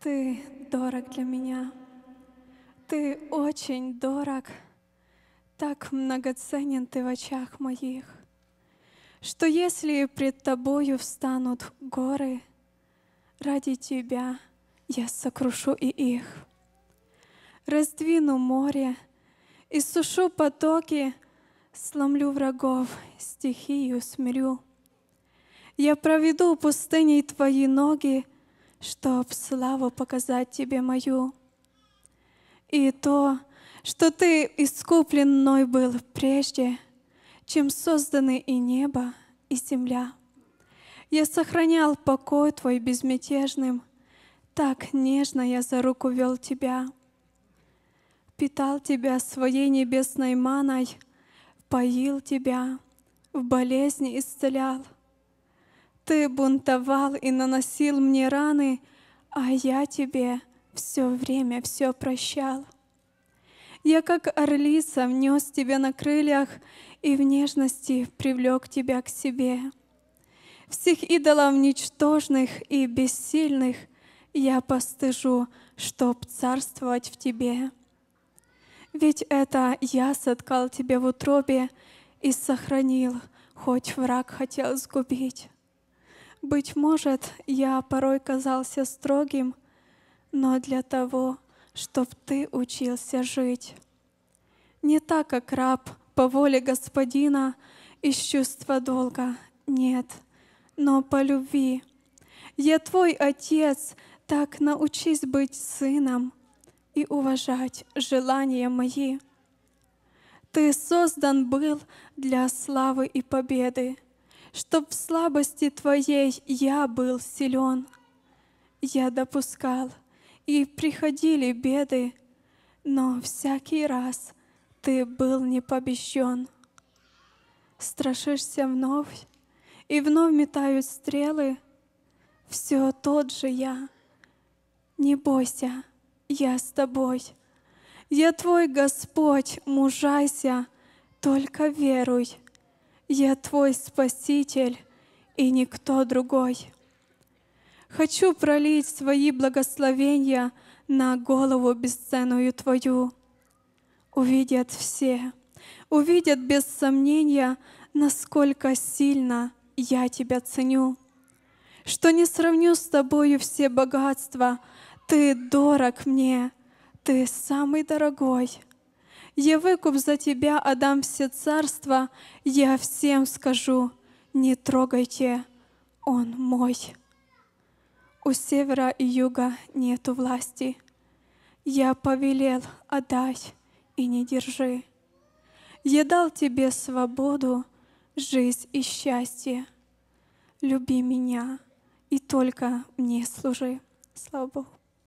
Ты дорог для меня. Ты очень дорог. Так многоценен ты в очах моих, что если пред тобою встанут горы, ради тебя я сокрушу и их. Раздвину море, и сушу потоки, сломлю врагов, стихию смирю. Я проведу пустыней твои ноги — чтоб славу показать Тебе мою. И то, что Ты искуплен мной был прежде, чем созданы и небо, и земля. Я сохранял покой Твой безмятежным, так нежно я за руку вел Тебя. Питал Тебя своей небесной маной, поил Тебя, в болезни исцелял — ты бунтовал и наносил мне раны, а я тебе все время все прощал. Я как орлица внес тебя на крыльях и в нежности привлек тебя к себе. Всех идолов ничтожных и бессильных я постыжу, чтоб царствовать в тебе. Ведь это я соткал тебя в утробе и сохранил, хоть враг хотел сгубить. Быть может, я порой казался строгим, но для того, чтоб ты учился жить. Не так, как раб, по воле господина, из чувства долга, нет, но по любви. Я твой отец, так научись быть сыном и уважать желания мои. Ты создан был для славы и победы чтоб в слабости Твоей я был силен. Я допускал, и приходили беды, но всякий раз Ты был не побежден. Страшишься вновь, и вновь метают стрелы. Все тот же я. Не бойся, я с тобой. Я твой Господь, мужайся, только веруй — я Твой Спаситель и никто другой. Хочу пролить свои благословения на голову бесценную Твою. Увидят все, увидят без сомнения, насколько сильно я Тебя ценю, что не сравню с Тобою все богатства. Ты дорог мне, Ты самый дорогой — я выкуп за тебя, отдам все царства, я всем скажу, не трогайте, он мой. У севера и юга нету власти. Я повелел, отдай и не держи. Я дал тебе свободу, жизнь и счастье. Люби меня и только мне служи. Слава Богу.